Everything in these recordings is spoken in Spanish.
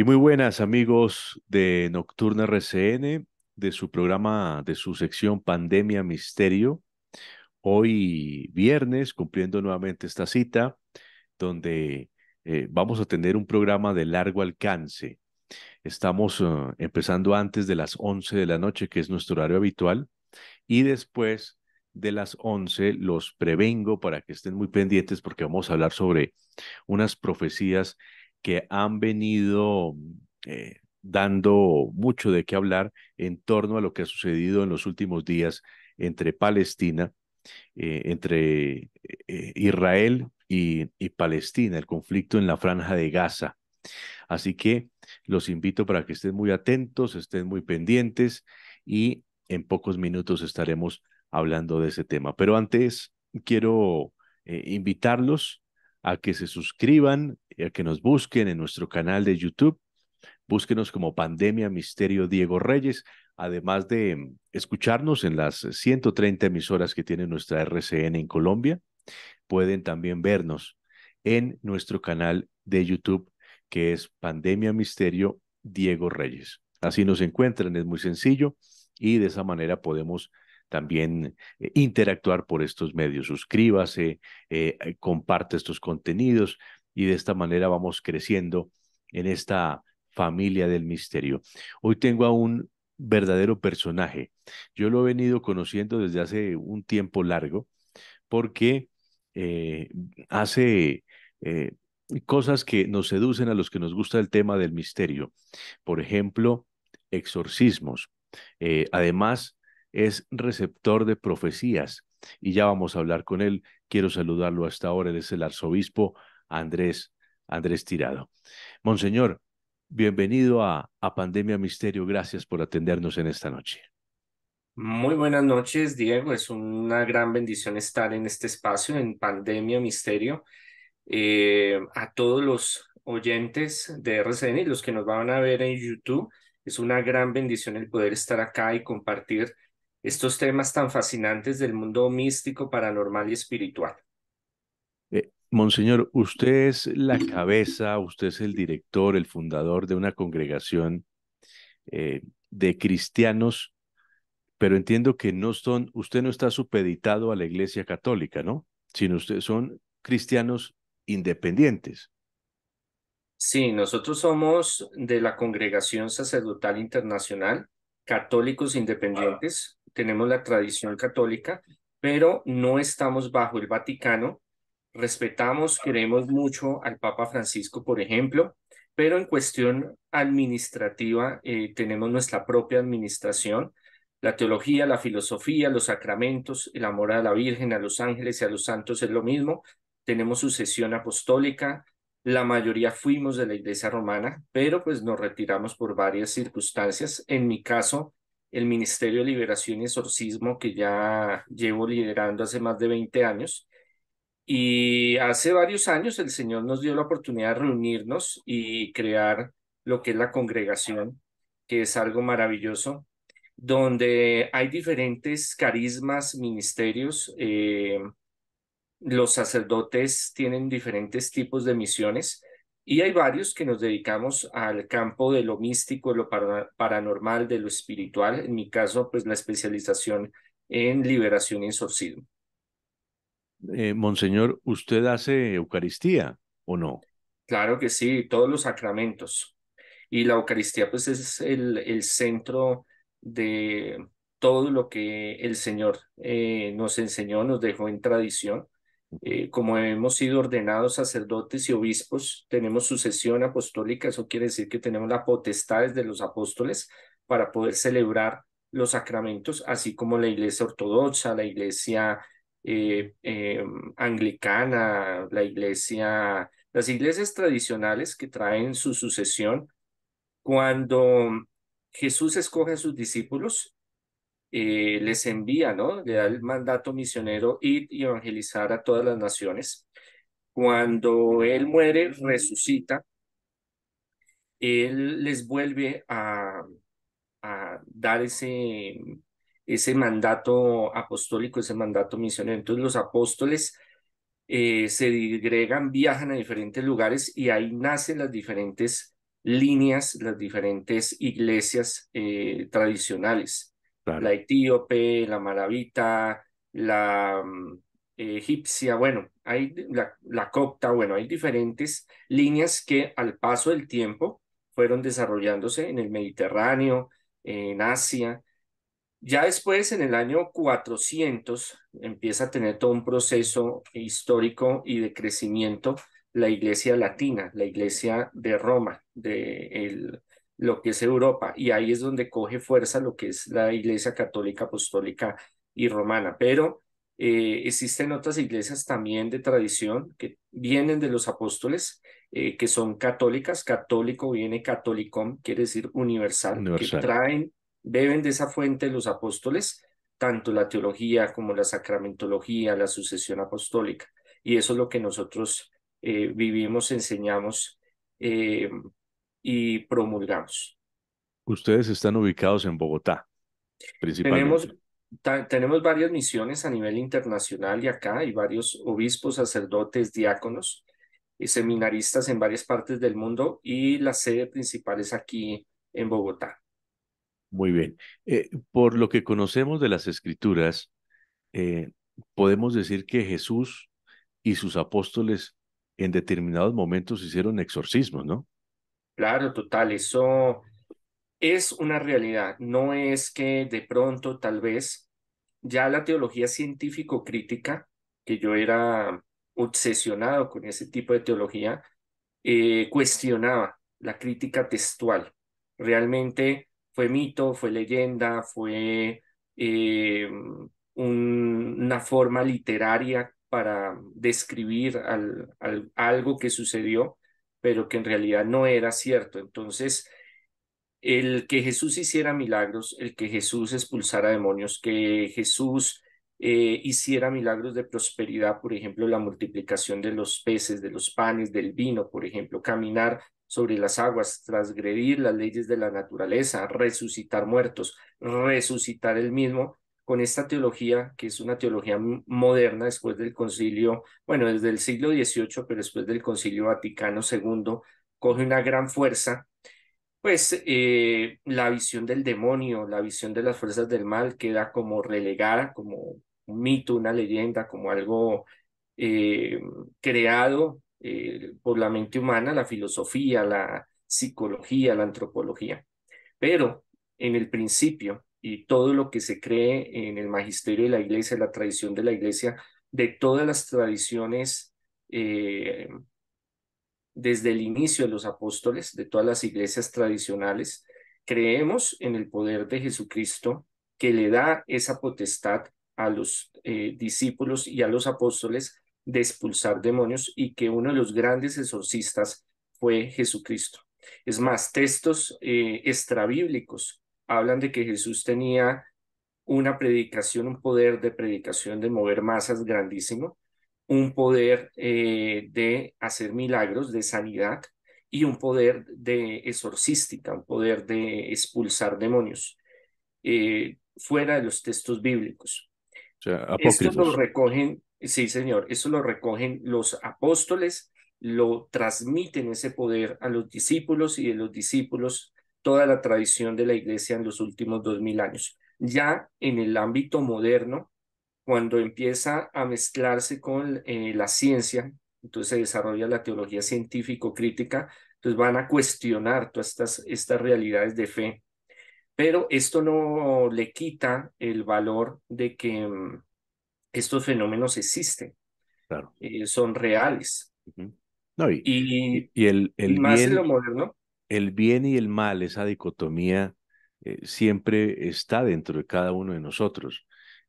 Y muy buenas amigos de Nocturna RCN, de su programa, de su sección Pandemia Misterio. Hoy viernes, cumpliendo nuevamente esta cita, donde eh, vamos a tener un programa de largo alcance. Estamos eh, empezando antes de las 11 de la noche, que es nuestro horario habitual, y después de las 11 los prevengo para que estén muy pendientes porque vamos a hablar sobre unas profecías que han venido eh, dando mucho de qué hablar en torno a lo que ha sucedido en los últimos días entre Palestina, eh, entre eh, Israel y, Palestina, el conflicto en la franja de Gaza. Así que los invito para que estén muy atentos, estén muy pendientes y en pocos minutos estaremos hablando de ese tema. Pero antes quiero invitarlos a que se suscriban, y a que nos busquen en nuestro canal de YouTube. Búsquenos como Pandemia Misterio Diego Reyes, además de escucharnos en las 130 emisoras que tiene nuestra RCN en Colombia. Pueden también vernos en nuestro canal de YouTube que es Pandemia Misterio Diego Reyes. Así nos encuentran, es muy sencillo y de esa manera podemos también eh, interactuar por estos medios. Suscríbase, eh, eh, comparte estos contenidos y de esta manera vamos creciendo en esta familia del misterio. Hoy tengo a un verdadero personaje. Yo lo he venido conociendo desde hace un tiempo largo porque hace cosas que nos seducen a los que nos gusta el tema del misterio. Por ejemplo, exorcismos. además, es receptor de profecías y ya vamos a hablar con él. Quiero saludarlo hasta ahora. Él es el arzobispo Andrés, Andrés Tirado. Monseñor, bienvenido a, Pandemia Misterio. Gracias por atendernos en esta noche. Muy buenas noches, Diego. Es una gran bendición estar en este espacio, en Pandemia Misterio. Eh, a todos los oyentes de RCN y los que nos van a ver en YouTube, es una gran bendición el poder estar acá y compartir estos temas tan fascinantes del mundo místico, paranormal y espiritual. Eh, monseñor, usted es la cabeza, usted es el director, el fundador de una congregación eh, de cristianos, pero entiendo que no son, usted no está supeditado a la Iglesia Católica, ¿no? Sino usted son cristianos independientes. Sí, nosotros somos de la Congregación Sacerdotal Internacional, Católicos ah. Independientes, tenemos la tradición católica, pero no estamos bajo el Vaticano. Respetamos, queremos mucho al Papa Francisco, por ejemplo, pero en cuestión administrativa eh, tenemos nuestra propia administración, la teología, la filosofía, los sacramentos, el amor a la Virgen, a los ángeles y a los santos es lo mismo. Tenemos sucesión apostólica, la mayoría fuimos de la Iglesia Romana, pero pues nos retiramos por varias circunstancias. En mi caso, el Ministerio de Liberación y Exorcismo que ya llevo liderando hace más de 20 años. Y hace varios años el Señor nos dio la oportunidad de reunirnos y crear lo que es la congregación, que es algo maravilloso, donde hay diferentes carismas, ministerios. Eh, los sacerdotes tienen diferentes tipos de misiones y hay varios que nos dedicamos al campo de lo místico, de lo paranormal, de lo espiritual. En mi caso, pues la especialización en liberación y exorcismo. Eh, monseñor, ¿usted hace Eucaristía o no? Claro que sí, todos los sacramentos. Y la Eucaristía pues es el, centro de todo lo que el Señor eh, nos enseñó, nos dejó en tradición eh, como hemos sido ordenados sacerdotes y obispos, tenemos sucesión apostólica, eso quiere decir que tenemos la potestad de los apóstoles para poder celebrar los sacramentos, así como la iglesia ortodoxa, la iglesia eh, em, anglicana, la iglesia, las iglesias tradicionales que traen su sucesión. Cuando Jesús escoge a sus discípulos, eh, les envía, ¿no? Le da el mandato misionero ir y evangelizar a todas las naciones. Cuando él muere, resucita, él les vuelve a, dar ese, ese mandato apostólico, ese mandato misionero. Entonces los apóstoles eh, se digregan, viajan a diferentes lugares y ahí nacen las diferentes líneas, las diferentes iglesias eh, tradicionales la etíope, la Maravita, la mm, egipcia, bueno, hay la, la copta, bueno, hay diferentes líneas que al paso del tiempo fueron desarrollándose en el Mediterráneo, en Asia. Ya después, en el año 400, empieza a tener todo un proceso histórico y de crecimiento la iglesia latina, la iglesia de Roma, de el, lo que es Europa. Y ahí es donde coge fuerza lo que es la Iglesia Católica Apostólica y Romana. Pero eh, existen otras iglesias también de tradición que vienen de los apóstoles, eh, que son católicas. Católico viene católico, quiere decir universal, que traen, beben de esa fuente los apóstoles, tanto la teología como la sacramentología, la sucesión apostólica. Y eso es lo que nosotros eh, vivimos, enseñamos y promulgamos Ustedes están ubicados en Bogotá, Tenemos, varias misiones a nivel internacional y acá hay varios obispos, sacerdotes, diáconos y eh, seminaristas en varias partes del mundo y la sede principal es aquí en Bogotá. Muy bien. Eh, por lo que conocemos de las escrituras, eh, podemos decir que Jesús y sus apóstoles en determinados momentos hicieron exorcismos, ¿no? Claro, total, eso es una realidad. No es que de pronto, tal vez, ya la teología científico-crítica, que yo era obsesionado con ese tipo de teología, eh, cuestionaba la crítica textual. Realmente fue mito, fue leyenda, fue eh, una forma literaria para describir al, algo que sucedió pero que en realidad no era cierto. Entonces, el que Jesús hiciera milagros, el que Jesús expulsara demonios, que Jesús eh, hiciera milagros de prosperidad, por ejemplo, la multiplicación de los peces, de los panes, del vino, por ejemplo, caminar sobre las aguas, transgredir las leyes de la naturaleza, resucitar muertos, resucitar el mismo, con esta teología, que es una teología moderna después del concilio, bueno, desde el siglo XVIII, pero después del concilio Vaticano II, coge una gran fuerza, pues eh, la visión del demonio, la visión de las fuerzas del mal queda como relegada, como un mito, una leyenda, como algo eh, creado eh, por la mente humana, la filosofía, la psicología, la antropología. Pero en el principio, y todo lo que se cree en el magisterio de la iglesia, la tradición de la iglesia, de todas las tradiciones eh, desde el inicio de los apóstoles, de todas las iglesias tradicionales, creemos en el poder de Jesucristo que le da esa potestad a los eh, discípulos y a los apóstoles de expulsar demonios y que uno de los grandes exorcistas fue Jesucristo. Es más, textos eh, extrabíblicos hablan de que Jesús tenía una predicación, un poder de predicación de mover masas grandísimo, un poder eh, de hacer milagros, de sanidad y un poder de exorcística, un poder de expulsar demonios eh, fuera de los textos bíblicos. O sea, esto lo recogen, sí señor, eso lo recogen los apóstoles, lo transmiten ese poder a los discípulos y de los discípulos toda la tradición de la iglesia en los últimos dos mil años. Ya en el ámbito moderno, cuando empieza a mezclarse con eh, la ciencia, entonces se desarrolla la teología científico-crítica, entonces van a cuestionar todas estas, estas realidades de fe. Pero esto no le quita el valor de que mm, estos fenómenos existen, claro. Eh, son reales. no, y, el, más lo moderno, el bien y el mal, esa dicotomía, eh, siempre está dentro de cada uno de nosotros.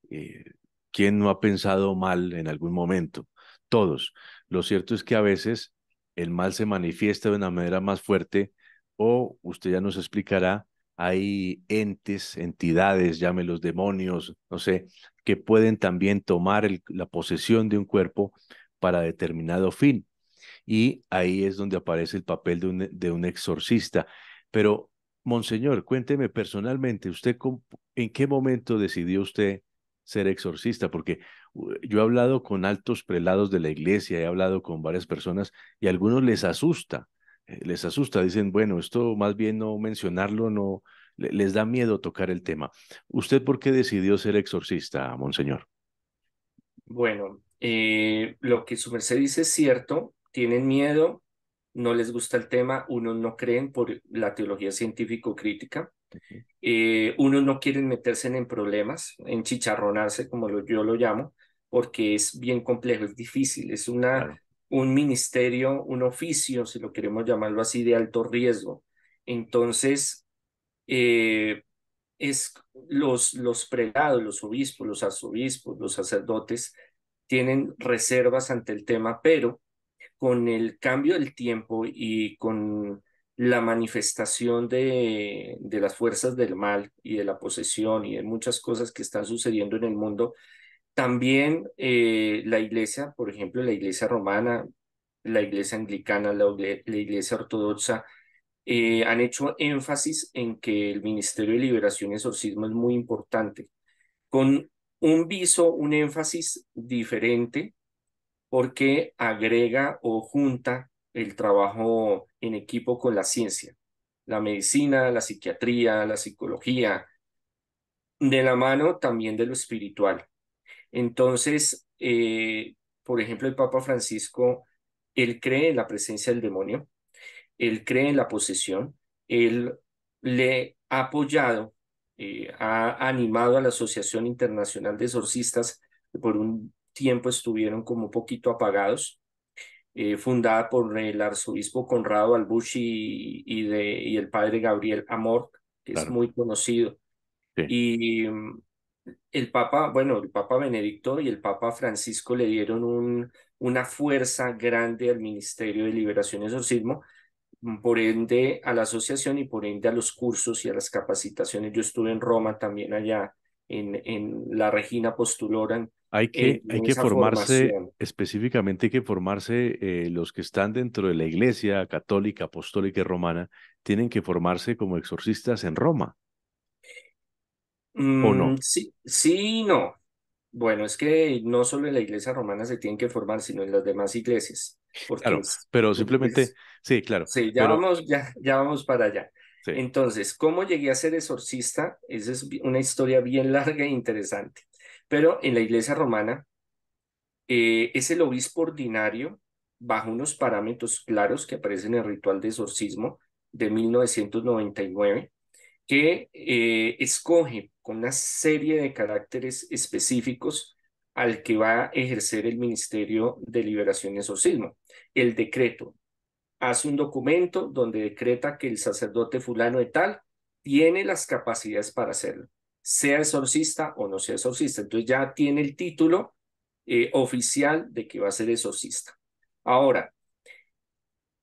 Eh, ¿Quién no ha pensado mal en algún momento? Todos. Lo cierto es que a veces el mal se manifiesta de una manera más fuerte o usted ya nos explicará, hay entes, entidades, llámelos demonios, no sé, que pueden también tomar la posesión de un cuerpo para determinado fin y ahí es donde aparece el papel de un, de un exorcista. Pero, Monseñor, cuénteme personalmente, ¿usted en qué momento decidió usted ser exorcista? Porque uh, yo he hablado con altos prelados de la iglesia, he hablado con varias personas y a algunos les asusta, eh, les asusta, dicen, bueno, esto más bien no mencionarlo, no les da miedo tocar el tema. ¿Usted por qué decidió ser exorcista, Monseñor? Bueno, eh, lo que su merced dice es cierto tienen miedo, no les gusta el tema, unos no creen por la teología científico-crítica, eh, unos no quieren meterse en problemas, en chicharronarse, como yo lo llamo, porque es bien complejo, es difícil, es una, un ministerio, un oficio, si lo queremos llamarlo así, de alto riesgo. Entonces, eh, es los, los prelados, los obispos, los arzobispos, los sacerdotes tienen reservas ante el tema, pero con el cambio del tiempo y con la manifestación de, de, las fuerzas del mal y de la posesión y de muchas cosas que están sucediendo en el mundo, también eh, la iglesia, por ejemplo, la iglesia romana, la iglesia anglicana, la, iglesia ortodoxa, eh, han hecho énfasis en que el Ministerio de Liberación y Exorcismo es muy importante, con un viso, un énfasis diferente porque agrega o junta el trabajo en equipo con la ciencia, la medicina, la psiquiatría, la psicología, de la mano también de lo espiritual. Entonces, eh, por ejemplo, el Papa Francisco, él cree en la presencia del demonio, él cree en la posesión, él le ha apoyado, eh, ha animado a la Asociación Internacional de Exorcistas por un tiempo estuvieron como un poquito apagados. Eh, fundada por el arzobispo Conrado Albucci y, de, y el padre Gabriel Amor, que es muy conocido. Y mm, el Papa, bueno, el Papa Benedicto y el Papa Francisco le dieron un, una fuerza grande al Ministerio de Liberación y Exorcismo, mm, por ende a la asociación y por ende a los cursos y a las capacitaciones. Yo estuve en Roma también allá, en, en la Regina Postuloran hay que, hay que formarse, específicamente hay que formarse, eh, los que están dentro de la iglesia católica, apostólica y romana, tienen que formarse como exorcistas en Roma. ¿O no? Mm, sí, sí, no. Bueno, es que no solo en la iglesia romana se tienen que formar, sino en las demás iglesias. claro, pero simplemente, sí, claro. Sí, ya, vamos, ya, ya vamos para allá. Entonces, ¿cómo llegué a ser exorcista? Esa es una historia bien larga e interesante. Pero en la Iglesia romana eh, es el obispo ordinario bajo unos parámetros claros que aparecen en el ritual de exorcismo de 1999 que eh, escoge con una serie de caracteres específicos al que va a ejercer el Ministerio de Liberación y Exorcismo. El decreto. Hace un documento donde decreta que el sacerdote fulano de tal tiene las capacidades para hacerlo sea exorcista o no sea exorcista. Entonces ya tiene el título eh, oficial de que va a ser exorcista. Ahora,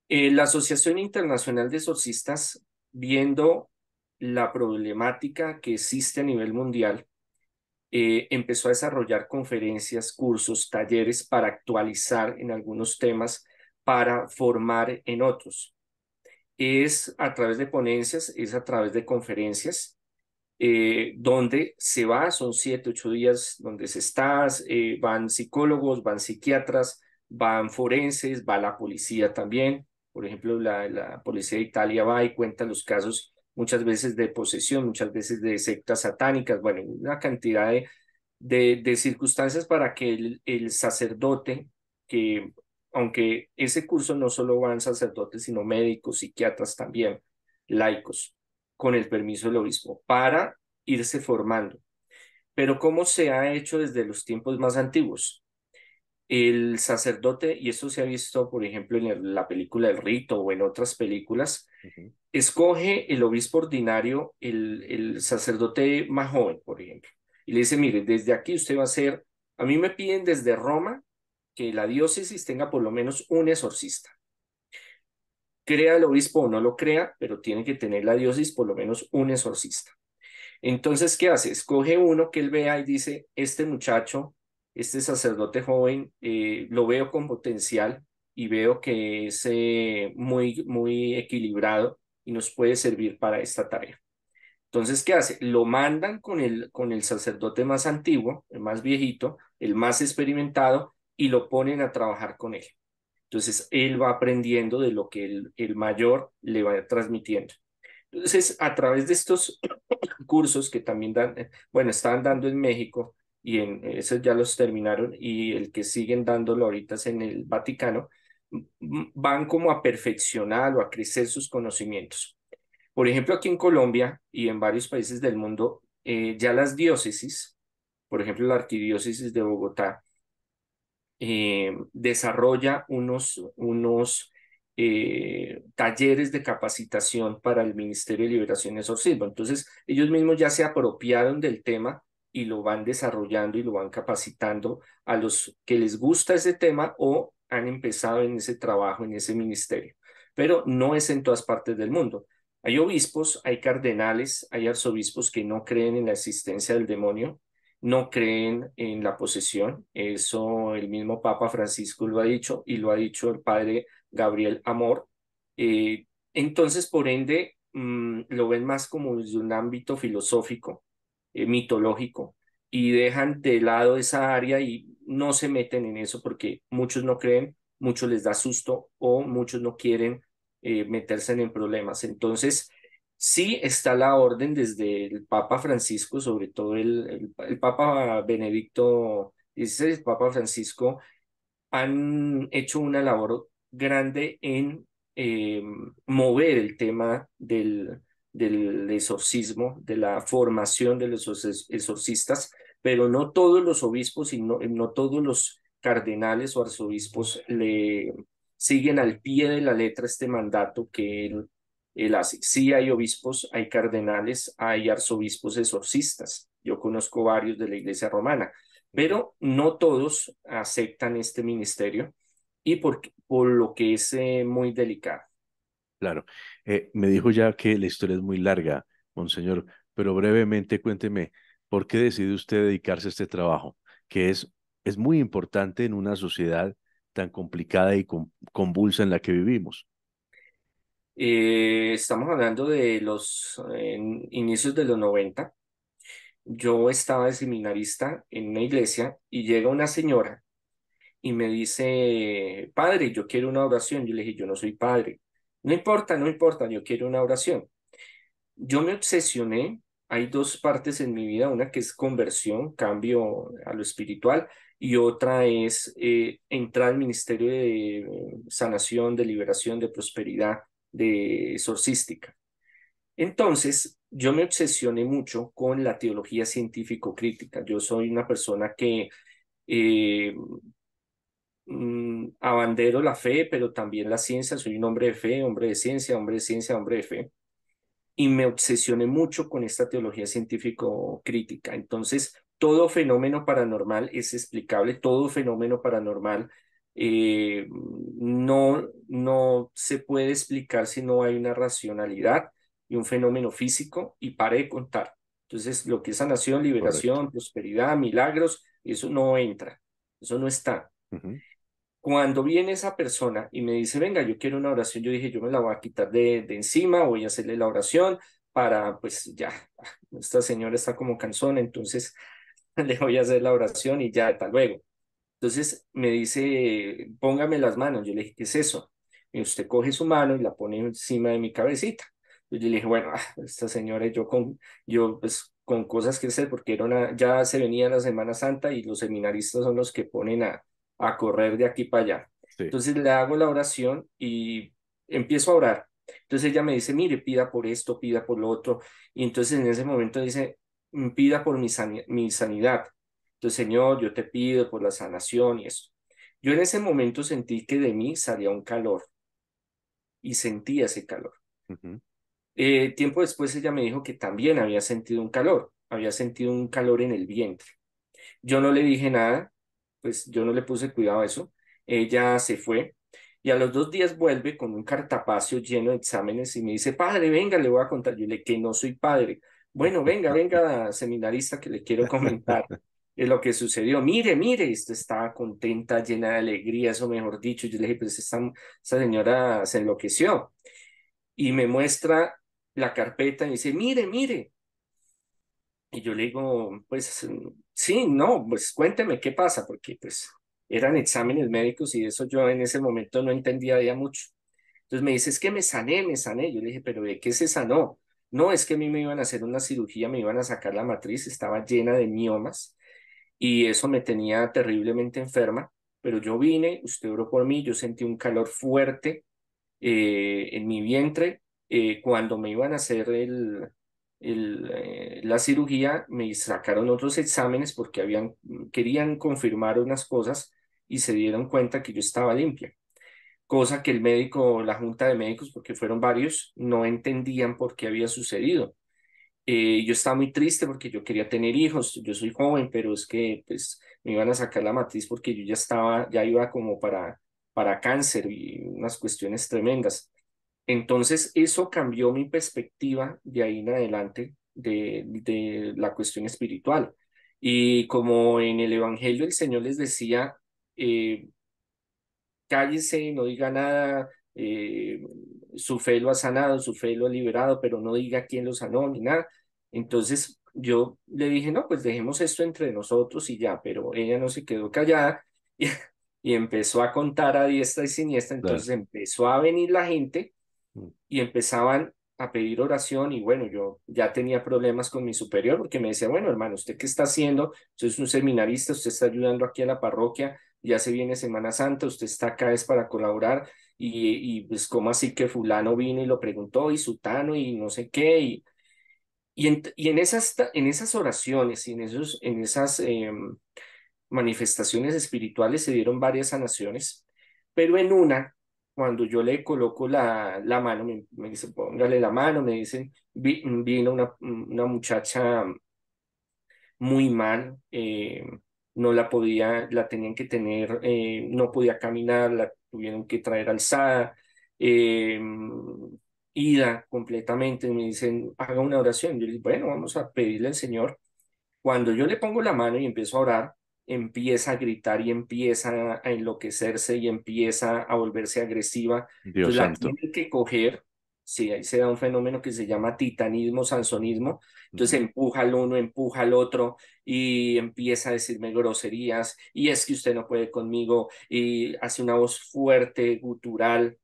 eh, la Asociación Internacional de Exorcistas, viendo la problemática que existe a nivel mundial, eh, empezó a desarrollar conferencias, cursos, talleres para actualizar en algunos temas, para formar en otros. Es a través de ponencias, es a través de conferencias eh, donde se va, son siete, ocho días donde se está, eh, van psicólogos, van psiquiatras, van forenses, va la policía también. Por ejemplo, la, policía de Italia va y cuenta los casos muchas veces de posesión, muchas veces de sectas satánicas, bueno, una cantidad de, circunstancias para que el, el sacerdote, que aunque ese curso no solo van sacerdotes, sino médicos, psiquiatras también, laicos, con el permiso del obispo para irse formando. Pero ¿cómo se ha hecho desde los tiempos más antiguos? El sacerdote, y eso se ha visto, por ejemplo, en la película El Rito o en otras películas, escoge el obispo ordinario, el sacerdote más joven, por ejemplo, y le dice, mire, desde aquí usted va a ser, a mí me piden desde Roma que la diócesis tenga por lo menos un exorcista crea el obispo o no lo crea, pero tiene que tener la diócesis por lo menos un exorcista. Entonces, ¿qué hace? Escoge uno que él vea y dice, este muchacho, este sacerdote joven, eh, lo veo con potencial y veo que es eh, muy, muy equilibrado y nos puede servir para esta tarea. Entonces, ¿qué hace? Lo mandan con el, con el sacerdote más antiguo, el más viejito, el más experimentado, y lo ponen a trabajar con él. Entonces, él va aprendiendo de lo que el, mayor le va transmitiendo. Entonces, a través de estos cursos que también dan, eh, bueno, están dando en México y en eh, esos ya los terminaron y el que siguen dándolo ahorita es en el Vaticano, van como a perfeccionar o a crecer sus conocimientos. Por ejemplo, aquí en Colombia y en varios países del mundo, eh, ya las diócesis, por ejemplo, la arquidiócesis de Bogotá, eh, desarrolla unos, unos eh, talleres de capacitación para el Ministerio de Liberación Exorcismo. Entonces, ellos mismos ya se apropiaron del tema y lo van desarrollando y lo van capacitando a los que les gusta ese tema o han empezado en ese trabajo, en ese ministerio. Pero no es en todas partes del mundo. Hay obispos, hay cardenales, hay arzobispos que no creen en la existencia del demonio, no creen en la posesión. Eso el mismo Papa Francisco lo ha dicho y lo ha dicho el padre Gabriel Amor. Eh, entonces, por ende, mm, lo ven más como desde un ámbito filosófico, eh, mitológico, y dejan de lado esa área y no se meten en eso porque muchos no creen, muchos les da susto o muchos no quieren eh, meterse en problemas. Entonces, Sí está la orden desde el Papa Francisco, sobre todo el, el, Papa Benedicto y el Papa Francisco, han hecho una labor grande en eh, mover el tema del, del exorcismo, de la formación de los exorcistas, pero no todos los obispos y no, no todos los cardenales o arzobispos le siguen al pie de la letra este mandato que él el eh, Sí hay obispos, hay cardenales, hay arzobispos exorcistas. Yo conozco varios de la Iglesia Romana, pero no todos aceptan este ministerio y por, lo que es eh, muy delicado. Claro. Eh, me dijo ya que la historia es muy larga, monseñor, pero brevemente cuénteme, ¿por qué decide usted dedicarse a este trabajo? Que es, es muy importante en una sociedad tan complicada y convulsa en la que vivimos. Eh, estamos hablando de los inicios de los 90. Yo estaba de seminarista en una iglesia y llega una señora y me dice, padre, yo quiero una oración. Yo le dije, yo no soy padre. No importa, no importa, yo quiero una oración. Yo me obsesioné. Hay dos partes en mi vida, una que es conversión, cambio a lo espiritual, y otra es eh, entrar al ministerio de eh, sanación, de liberación, de prosperidad, de exorcística. Entonces, yo me obsesioné mucho con la teología científico-crítica. Yo soy una persona que eh, mm, abandero la fe, pero también la ciencia. Soy un hombre de fe, hombre de ciencia, hombre de ciencia, hombre de fe. Y me obsesioné mucho con esta teología científico-crítica. Entonces, todo fenómeno paranormal es explicable, todo fenómeno paranormal eh, no, no se puede explicar si no hay una racionalidad y un fenómeno físico y paré de contar. Entonces, lo que es sanación, liberación, prosperidad, milagros, eso no entra, eso no está. Cuando viene esa persona y me dice, venga, yo quiero una oración, yo dije, yo me la voy a quitar de, de encima, voy a hacerle la oración para, pues ya, esta señora está como cansona, entonces le voy a hacer la oración y ya, hasta luego. Entonces me dice, póngame las manos. Yo le dije, ¿qué es eso? Y usted coge su mano y la pone encima de mi cabecita. Yo le dije, bueno, ah, esta señora yo con, yo pues con cosas que hacer, porque era ya se venía la Semana Santa y los seminaristas son los que ponen a, a correr de aquí para allá. Entonces le hago la oración y empiezo a orar. Entonces ella me dice, mire, pida por esto, pida por lo otro. Y entonces en ese momento dice, pida por mi, mi sanidad. Entonces, Señor, yo te pido por la sanación y eso. Yo en ese momento sentí que de mí salía un calor y sentí ese calor. Eh, tiempo después ella me dijo que también había sentido un calor, había sentido un calor en el vientre. Yo no le dije nada, pues yo no le puse cuidado a eso. Ella se fue y a los dos días vuelve con un cartapacio lleno de exámenes y me dice, padre, venga, le voy a contar. Yo le que no soy padre. Bueno, venga, venga, seminarista, que le quiero comentar es lo que sucedió. Mire, mire, estaba contenta, llena de alegría, eso mejor dicho. Yo le dije, pues esta, señora se enloqueció. Y me muestra la carpeta y dice, mire, mire. Y yo le digo, pues sí, no, pues cuénteme qué pasa, porque pues eran exámenes médicos y eso yo en ese momento no entendía ya mucho. Entonces me dice, es que me sané, me sané. Yo le dije, pero ¿de qué se sanó? No, es que a mí me iban a hacer una cirugía, me iban a sacar la matriz, estaba llena de miomas y eso me tenía terriblemente enferma, pero yo vine, usted oró por mí, yo sentí un calor fuerte eh, en mi vientre. Eh, cuando me iban a hacer el, eh, la cirugía, me sacaron otros exámenes porque habían, querían confirmar unas cosas y se dieron cuenta que yo estaba limpia. Cosa que el médico, la junta de médicos, porque fueron varios, no entendían por qué había sucedido. Eh, yo estaba muy triste porque yo quería tener hijos, yo soy joven, pero es que pues me iban a sacar la matriz porque yo ya estaba, ya iba como para, para cáncer y unas cuestiones tremendas. Entonces eso cambió mi perspectiva de ahí en adelante de, de la cuestión espiritual. Y como en el Evangelio el Señor les decía, eh, cállense, no diga nada, eh, su fe lo ha sanado, su fe lo ha liberado, pero no diga quién lo sanó ni nada. Entonces yo le dije, no, pues dejemos esto entre nosotros y ya, pero ella no se quedó callada y, empezó a contar a diestra y siniestra, entonces empezó a venir la gente mm. y empezaban a pedir oración y bueno, yo ya tenía problemas con mi superior porque me decía, bueno, hermano, ¿usted qué está haciendo? Usted es un seminarista, usted está ayudando aquí en la parroquia, ya se viene Semana Santa, usted está acá es para colaborar, y, pues como así que fulano vino y lo preguntó y sutano y no sé qué y, y, en, en, esas, en esas oraciones y en, esos, en esas em, manifestaciones espirituales se dieron varias sanaciones, pero en una, cuando yo le coloco la, la mano, me, dice póngale la mano, me dicen, vi, vino una, una muchacha muy mal, eh, no la podía, la tenían que tener, eh, no podía caminar, la, tuvieron que traer alzada, em, ida completamente, me dicen, haga una oración. Yo le digo, bueno, vamos a pedirle al Señor. Cuando yo le pongo la mano y empiezo a orar, empieza a gritar y empieza a enloquecerse y empieza a volverse agresiva. Dios Entonces, la tiene que coger Sí, ahí se da un fenómeno que se llama titanismo, sansonismo. Entonces empuja al uno, empuja al otro y empieza a decirme groserías y es que usted no puede conmigo y hace una voz fuerte, gutural,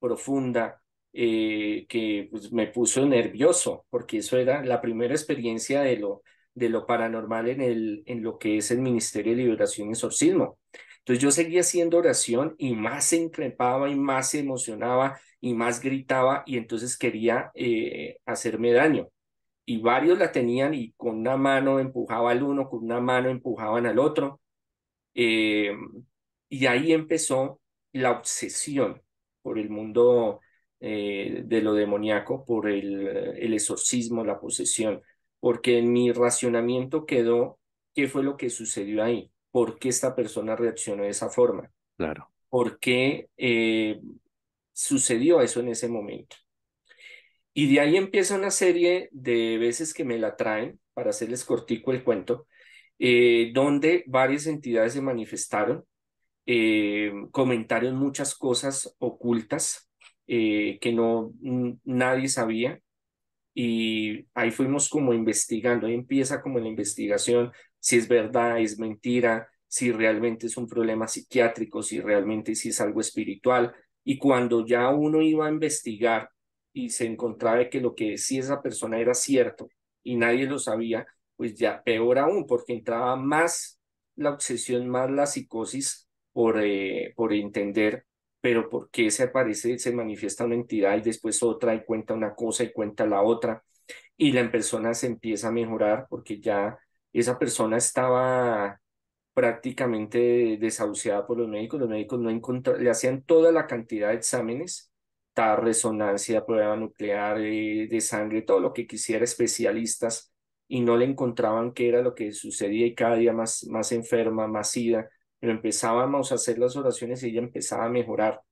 profunda, eh, que pues, me puso nervioso porque eso era la primera experiencia de lo, de lo paranormal en, el, en lo que es el Ministerio de Liberación y Exorcismo. Entonces yo seguía haciendo oración y más se increpaba y más se emocionaba y más gritaba y entonces quería eh, hacerme daño. Y varios la tenían y con una mano empujaba al uno, con una mano empujaban al otro. Eh, y ahí empezó la obsesión por el mundo eh, de lo demoníaco, por el, el exorcismo, la posesión, porque mi racionamiento quedó qué fue lo que sucedió ahí, por qué esta persona reaccionó de esa forma. Claro. ¿Por qué sucedió eso en ese momento. Y de ahí empieza una serie de veces que me la traen, para hacerles cortico el cuento, eh, donde varias entidades se manifestaron, eh, comentaron muchas cosas ocultas eh, que no nadie sabía y ahí fuimos como investigando, ahí empieza como la investigación, si es verdad, es mentira, si realmente es un problema psiquiátrico, si realmente si es algo espiritual, y cuando ya uno iba a investigar y se encontraba que lo que decía esa persona era cierto y nadie lo sabía, pues ya peor aún, porque entraba más la obsesión, más la psicosis por, eh, por entender, pero por qué se aparece, se manifiesta una entidad y después otra y cuenta una cosa y cuenta la otra. Y la persona se empieza a mejorar porque ya esa persona estaba prácticamente desahuciada por los médicos, los médicos no encontraban, le hacían toda la cantidad de exámenes, tal resonancia, prueba nuclear, eh, de sangre, todo lo que quisiera, especialistas, y no le encontraban qué era lo que sucedía y cada día más, más enferma, más ida, pero empezábamos a hacer las oraciones y ella empezaba a mejorar.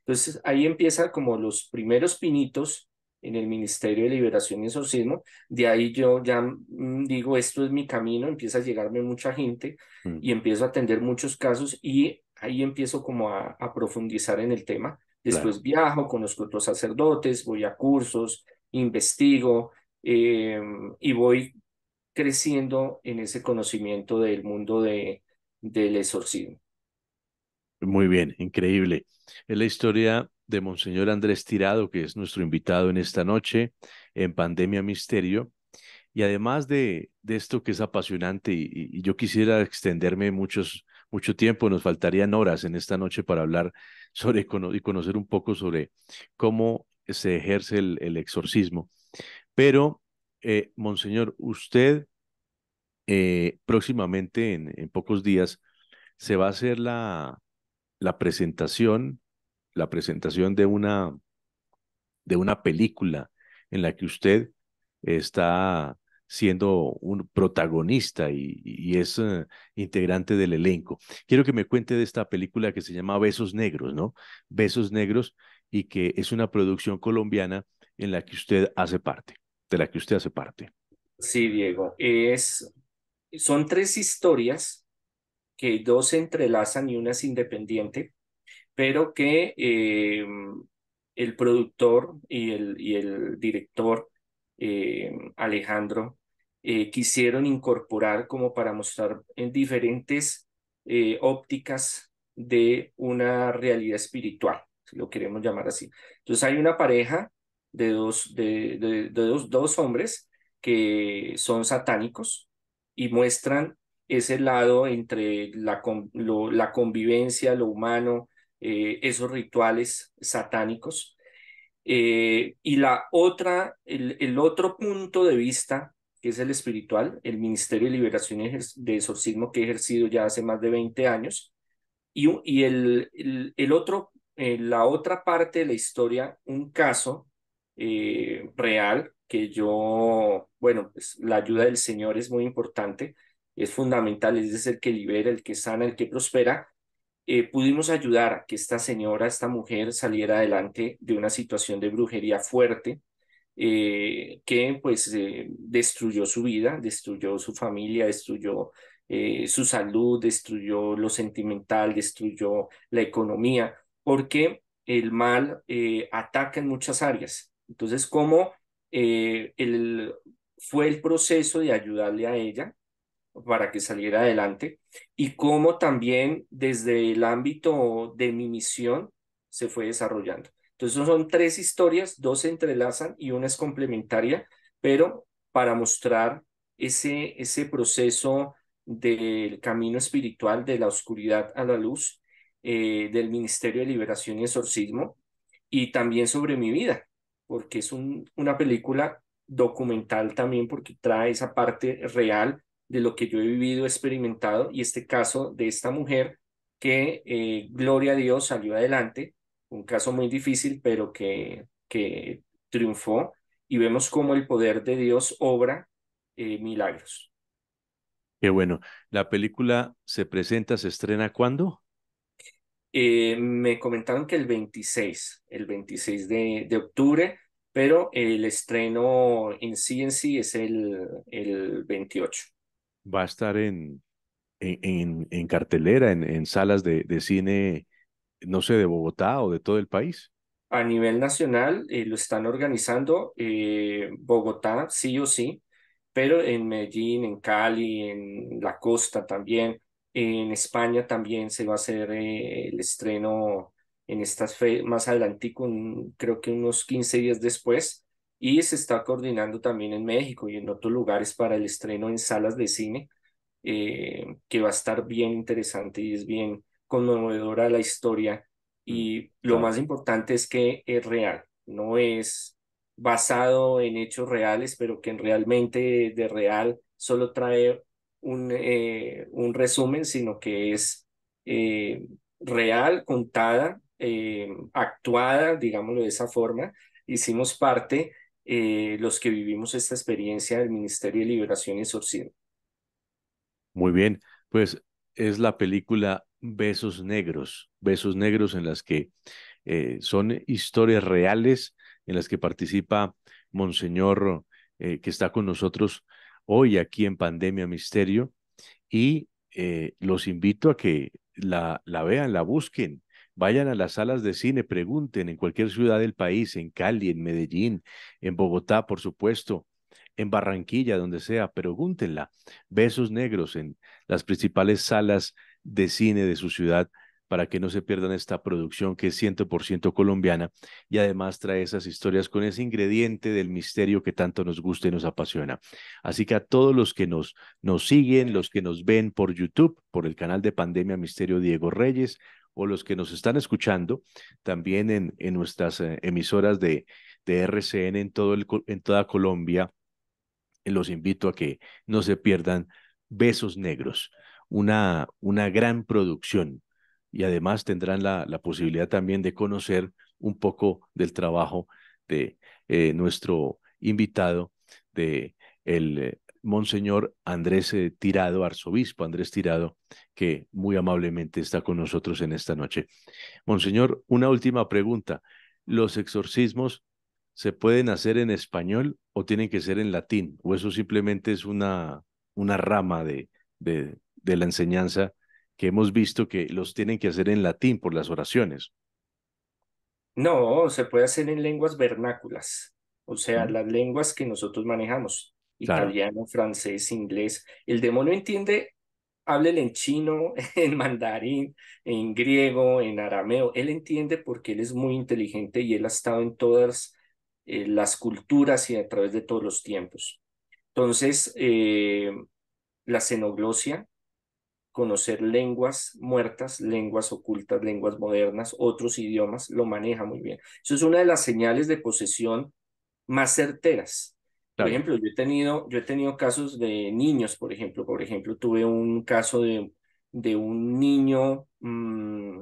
Entonces ahí empieza como los primeros pinitos en el Ministerio de Liberación y Exorcismo. De ahí yo ya mm, digo, esto es mi camino, empieza a llegarme mucha gente mm. y empiezo a atender muchos casos y ahí empiezo como a, profundizar en el tema. Después viajo, conozco otros sacerdotes, voy a cursos, investigo em, y voy creciendo en ese conocimiento del mundo de, del exorcismo. Muy bien, increíble. Es la historia de Monseñor Andrés Tirado, que es nuestro invitado en esta noche en Pandemia Misterio. Y además de, esto que es apasionante, y, yo quisiera extenderme mucho tiempo, nos faltarían horas en esta noche para hablar sobre y conocer un poco sobre cómo se ejerce el, exorcismo. Pero, eh, Monseñor, usted eh, próximamente, en, en pocos días, se va a hacer la, la presentación la presentación de una, de una película en la que usted está siendo un protagonista y, es eh, integrante del elenco. Quiero que me cuente de esta película que se llama Besos Negros, ¿no? Besos Negros y que es una producción colombiana en la que usted hace parte, de la que usted hace parte. Sí, Diego, es, son tres historias que dos se entrelazan y una es independiente pero que em, el productor y el, y el director em, Alejandro eh, quisieron incorporar como para mostrar en diferentes eh, ópticas de una realidad espiritual, si lo queremos llamar así. Entonces hay una pareja de dos, de, de, dos, dos hombres que son satánicos y muestran ese lado entre la, la convivencia, lo humano, eh, esos rituales satánicos. Eh, y la otra, el, otro punto de vista, que es el espiritual, el Ministerio de Liberación de Exorcismo que he ejercido ya hace más de 20 años, y, y el, el, otro, eh, la otra parte de la historia, un caso real que yo, bueno, pues la ayuda del Señor es muy importante, es fundamental, es el que libera, el que sana, el que prospera, eh, pudimos ayudar a que esta señora, esta mujer saliera adelante de una situación de brujería fuerte eh, que pues eh, destruyó su vida, destruyó su familia, destruyó su salud, destruyó lo sentimental, destruyó la economía, porque el mal ataca en muchas áreas. Entonces, ¿cómo el, fue el proceso de ayudarle a ella para que saliera adelante y cómo también desde el ámbito de mi misión se fue desarrollando. Entonces son tres historias, dos se entrelazan y una es complementaria, pero para mostrar ese, ese proceso del camino espiritual de la oscuridad a la luz, eh, del Ministerio de Liberación y Exorcismo, y también sobre mi vida, porque es un, una película documental también porque trae esa parte real de lo que yo he vivido, experimentado, y este caso de esta mujer que, eh, gloria a Dios, salió adelante, un caso muy difícil, pero que, que triunfó, y vemos cómo el poder de Dios obra eh, milagros. Qué bueno. ¿La película se presenta, se estrena cuándo? Eh, me comentaron que el 26, el 26 de, de octubre, pero el estreno en sí sí es el, el 28 va a estar en, en, en cartelera, en, en salas de, cine, no sé, de Bogotá o de todo el país? A nivel nacional eh, lo están organizando eh, Bogotá, sí o sí, pero en Medellín, en Cali, en la costa también, en España también se va a hacer eh, el estreno en estas fe más adelantico, creo que unos 15 días después y se está coordinando también en México y en otros lugares para el estreno en salas de cine, eh, que va a estar bien interesante y es bien conmovedora la historia. Y mm, lo más importante es que es real, no es basado en hechos reales, pero que realmente de real solo trae un, eh, un resumen, sino que es eh, real, contada, actuada, digámoslo de esa forma. Hicimos parte eh, los que vivimos esta experiencia del Ministerio de Liberación y Muy bien, pues es la película Besos Negros, Besos Negros en las que eh, son historias reales en las que participa Monseñor eh, que está con nosotros hoy aquí en Pandemia Misterio y los invito a que la, la vean, la busquen. Vayan a las salas de cine, pregunten en cualquier ciudad del país, en Cali, en Medellín, en Bogotá, por supuesto, en Barranquilla, donde sea, pregúntenla. Besos negros en las principales salas de cine de su ciudad para que no se pierdan esta producción que es 100% colombiana y además trae esas historias con ese ingrediente del misterio que tanto nos gusta y nos apasiona. Así que a todos los que nos, nos siguen, los que nos ven por YouTube, por el canal de Pandemia Misterio Diego Reyes, o los que nos están escuchando también en, en nuestras eh, emisoras de, de RCN en, todo el, en toda Colombia, los invito a que no se pierdan Besos Negros, una, una gran producción. Y además tendrán la, posibilidad también de conocer un poco del trabajo de eh, nuestro invitado, de el eh, Monseñor Andrés eh, Tirado, arzobispo Andrés Tirado, que muy amablemente está con nosotros en esta noche. Monseñor, una última pregunta. ¿Los exorcismos se pueden hacer en español o tienen que ser en latín? ¿O eso simplemente es una, una rama de, de, la enseñanza que hemos visto que los tienen que hacer en latín por las oraciones? No, se puede hacer en lenguas vernáculas, o sea, las lenguas que nosotros manejamos italiano, francés, inglés. El demonio entiende, háblele en chino, en mandarín, en griego, en arameo. Él entiende porque él es muy inteligente y él ha estado en todas eh, las culturas y a través de todos los tiempos. Entonces, eh, la xenoglosia, conocer lenguas muertas, lenguas ocultas, lenguas modernas, otros idiomas, lo maneja muy bien. Eso es una de las señales de posesión más certeras por ejemplo, yo he tenido, yo he tenido casos de niños, por ejemplo. Por ejemplo, tuve un caso de, un niño mm,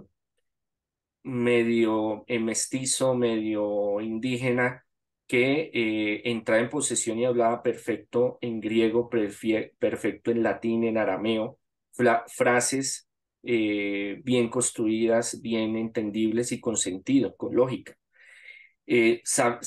medio eh, mestizo, medio indígena, que eh, entraba en posesión y hablaba perfecto en griego, perfecto en latín, en arameo, frases eh, bien construidas, bien entendibles y con sentido, con lógica.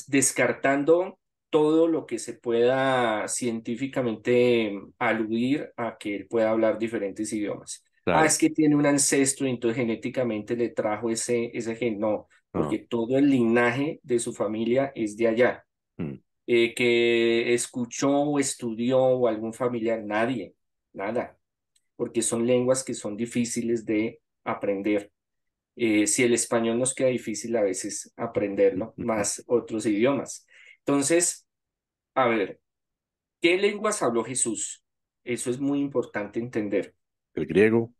descartando todo lo que se pueda científicamente mm, aludir a que él pueda hablar diferentes idiomas. Ah, es que tiene un ancestro y entonces genéticamente le trajo ese, ese gen. No, porque todo el linaje de su familia es de allá. Mm. Eh, que escuchó o estudió o algún familiar, nadie, nada, porque son lenguas que son difíciles de aprender. Eh, si el español nos queda difícil a veces aprenderlo, más otros idiomas. Entonces, a ver, ¿qué lenguas habló Jesús? Eso es muy importante entender. El griego.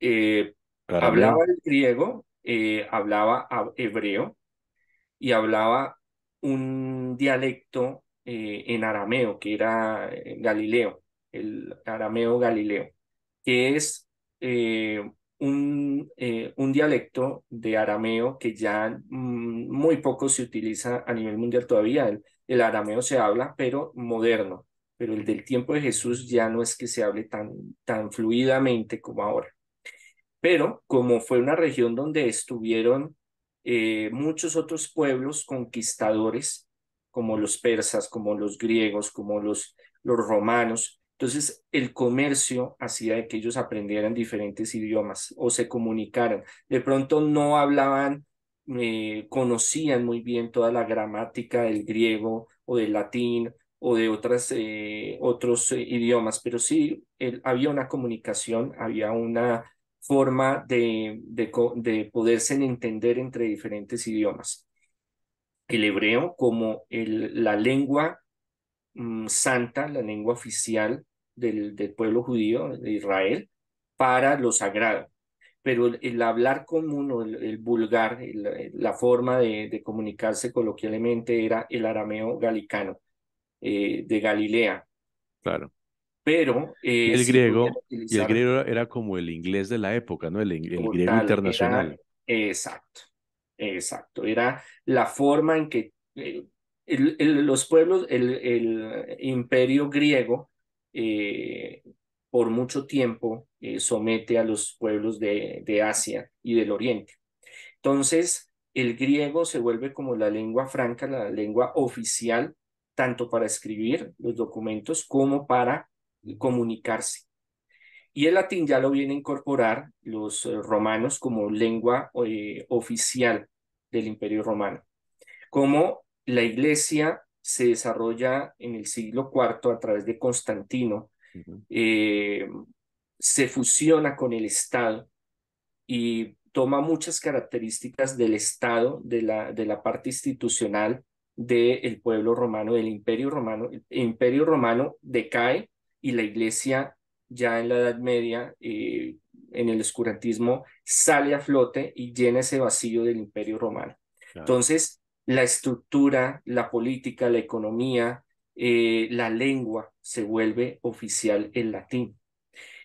Eh, hablaba el griego, eh, hablaba hebreo y hablaba un dialecto eh, en arameo, que era Galileo, el arameo Galileo, que es un, eh, un dialecto de arameo que ya mm, muy poco se utiliza a nivel mundial todavía. El, arameo se habla, pero moderno, pero el del tiempo de Jesús ya no es que se hable tan, tan fluidamente como ahora. Pero como fue una región donde estuvieron eh, muchos otros pueblos conquistadores, como los persas, como los griegos, como los, los romanos, entonces, el comercio hacía de que ellos aprendieran diferentes idiomas o se comunicaran. De pronto no hablaban, eh, conocían muy bien toda la gramática del griego o del latín o de otras, eh, otros eh, idiomas, pero sí había una comunicación, había una forma de, poderse entender entre diferentes idiomas. El hebreo como el, la lengua mm, santa, la lengua oficial del, pueblo judío de Israel para lo sagrado. Pero el, hablar común o el, vulgar, eh, la forma de, comunicarse coloquialmente era el arameo galicano eh, de Galilea. Claro. Pero. Eh, el griego, y el griego era como el inglés de la época, ¿no? El, griego internacional. exacto, exacto. Era la forma en que los pueblos, el imperio griego eh, por mucho tiempo eh, somete a los pueblos de, Asia y del Oriente. Entonces, el griego se vuelve como la lengua franca, la lengua oficial, tanto para escribir los documentos como para comunicarse. Y el latín ya lo viene a incorporar los eh, romanos como lengua oficial del imperio romano. Como la iglesia se desarrolla en el siglo IV a través de Constantino, eh, se fusiona con el Estado y toma muchas características del Estado, de la, de la parte institucional del pueblo romano, del imperio romano. El imperio romano decae y la iglesia ya en la Edad Media, eh, en el oscurantismo, sale a flote y llena ese vacío del imperio romano. Entonces, la estructura, la política, la economía, eh, la lengua se vuelve oficial en latín.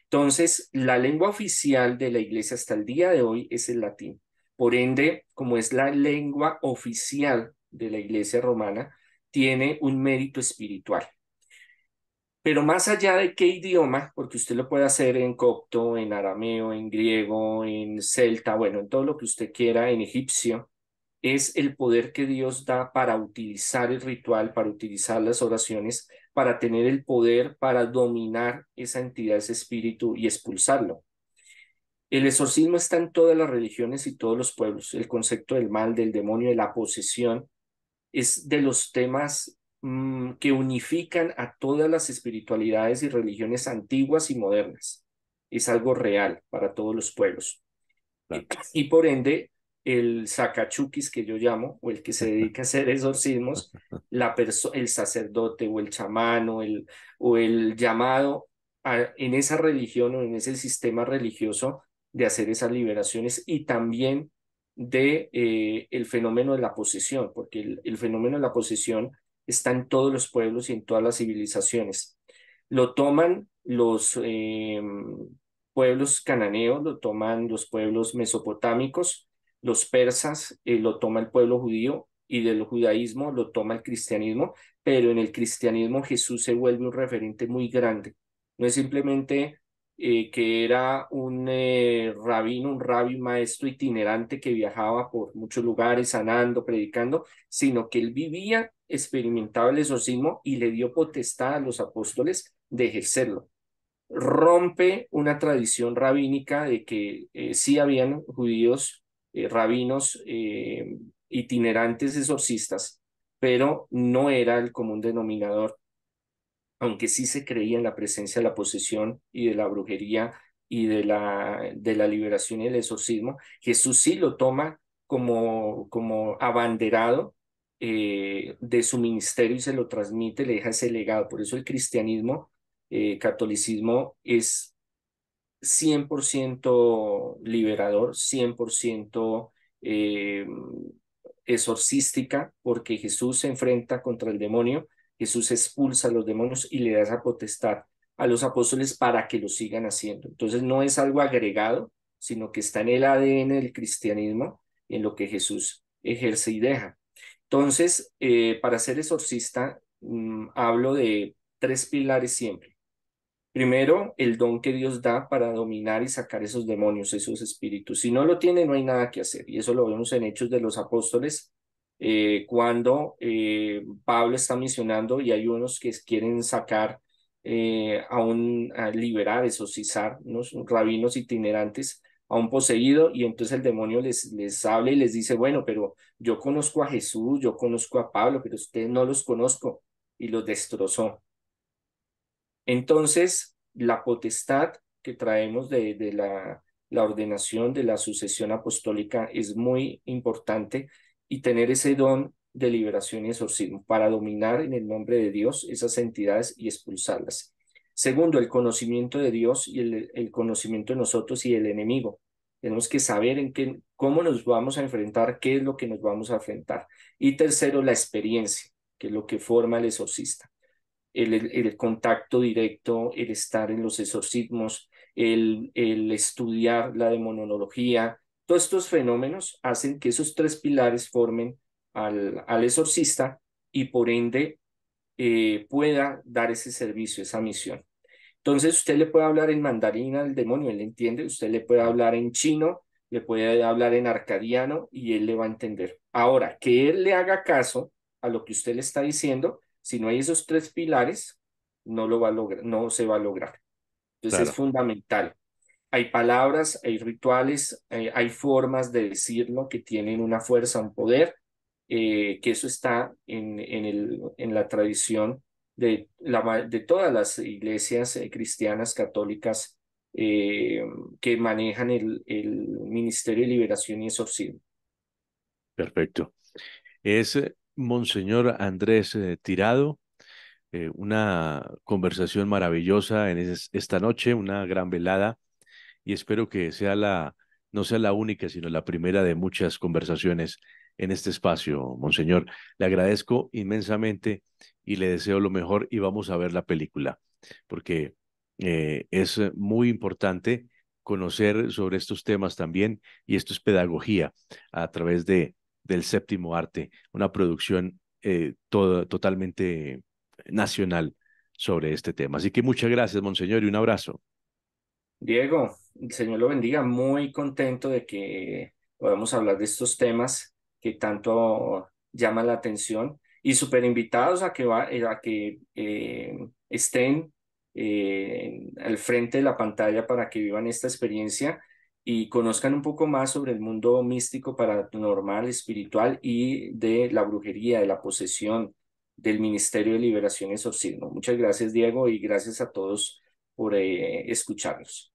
Entonces, la lengua oficial de la iglesia hasta el día de hoy es el latín. Por ende, como es la lengua oficial de la iglesia romana, tiene un mérito espiritual. Pero más allá de qué idioma, porque usted lo puede hacer en copto, en arameo, en griego, en celta, bueno, en todo lo que usted quiera, en egipcio, es el poder que Dios da para utilizar el ritual, para utilizar las oraciones, para tener el poder para dominar esa entidad, ese espíritu y expulsarlo. El exorcismo está en todas las religiones y todos los pueblos. El concepto del mal, del demonio, de la posesión, es de los temas mm, que unifican a todas las espiritualidades y religiones antiguas y modernas. Es algo real para todos los pueblos. y por ende, el sacachuquis que yo llamo, o el que se dedica a hacer exorcismos, la el sacerdote o el chamán o el, o el llamado en esa religión o en ese sistema religioso de hacer esas liberaciones y también de eh, el fenómeno de la posesión, porque el, fenómeno de la posesión está en todos los pueblos y en todas las civilizaciones. Lo toman los em, pueblos cananeos, lo toman los pueblos mesopotámicos, los persas eh, lo toma el pueblo judío y del judaísmo lo toma el cristianismo, pero en el cristianismo Jesús se vuelve un referente muy grande. No es simplemente eh, que era un eh, rabino, un rabbi maestro itinerante que viajaba por muchos lugares sanando, predicando, sino que él vivía, experimentaba el exorcismo y le dio potestad a los apóstoles de ejercerlo. Rompe una tradición rabínica de que sí habían judíos eh, rabinos eh, itinerantes exorcistas, pero no era el común denominador, aunque sí se creía en la presencia de la posesión y de la brujería y de la, de la liberación y el exorcismo, Jesús sí lo toma como, como abanderado eh, de su ministerio y se lo transmite, le deja ese legado. Por eso el cristianismo, catolicismo, es 100% liberador, 100% eh, exorcística, porque Jesús se enfrenta contra el demonio, Jesús expulsa a los demonios y le da esa potestad a los apóstoles para que lo sigan haciendo. Entonces no es algo agregado, sino que está en el ADN del cristianismo, en lo que Jesús ejerce y deja. Entonces, eh, para ser exorcista, mm, hablo de tres pilares siempre. Primero, el don que Dios da para dominar y sacar esos demonios, esos espíritus. Si no lo tiene, no hay nada que hacer. Y eso lo vemos en Hechos de los Apóstoles, eh, cuando eh, Pablo está misionando y hay unos que quieren sacar, eh, a, un, a liberar, exorcizar, unos rabinos itinerantes a un poseído y entonces el demonio les, les habla y les dice, bueno, pero yo conozco a Jesús, yo conozco a Pablo, pero ustedes no los conozco y los destrozó. Entonces, la potestad que traemos de, la, ordenación de la sucesión apostólica es muy importante y tener ese don de liberación y exorcismo para dominar en el nombre de Dios esas entidades y expulsarlas. Segundo, el conocimiento de Dios y el, conocimiento de nosotros y el enemigo. Tenemos que saber en qué, cómo nos vamos a enfrentar, qué es lo que nos vamos a enfrentar. Y tercero, la experiencia, que es lo que forma el exorcista el, contacto directo, el estar en los exorcismos, el, el estudiar la demonología, todos estos fenómenos hacen que esos tres pilares formen al, exorcista y por ende eh, pueda dar ese servicio, esa misión. Entonces usted le puede hablar en mandarín al demonio, él le entiende, usted le puede hablar en chino, le puede hablar en arcadiano y él le va a entender. Ahora, que él le haga caso a lo que usted le está diciendo, si no hay esos tres pilares, no, lo va a lograr, no se va a lograr. Entonces es fundamental. Hay palabras, hay rituales, eh, hay, formas de decirlo que tienen una fuerza, un poder, eh, que eso está en, en, el, en la tradición de, la, de todas las iglesias eh, cristianas católicas que manejan el, el Ministerio de Liberación y Exorcismo. Perfecto. Es Monseñor Andrés eh, Tirado. Eh, una conversación maravillosa en esta noche, una gran velada, y espero que sea la, no sea la única, sino la primera de muchas conversaciones en este espacio, Monseñor. Le agradezco inmensamente y le deseo lo mejor y vamos a ver la película, porque eh, es muy importante conocer sobre estos temas también y esto es pedagogía a través de del séptimo arte, una producción eh, totalmente nacional sobre este tema. Así que muchas gracias, Monseñor, y un abrazo. Diego, el Señor lo bendiga, muy contento de que podamos hablar de estos temas que tanto llaman la atención y súper invitados a que, eh, a que eh, estén al frente de la pantalla para que vivan esta experiencia y conozcan un poco más sobre el mundo místico, paranormal, espiritual y de la brujería, de la posesión, del Ministerio de Liberación y Muchas gracias, Diego, y gracias a todos por eh, escucharnos.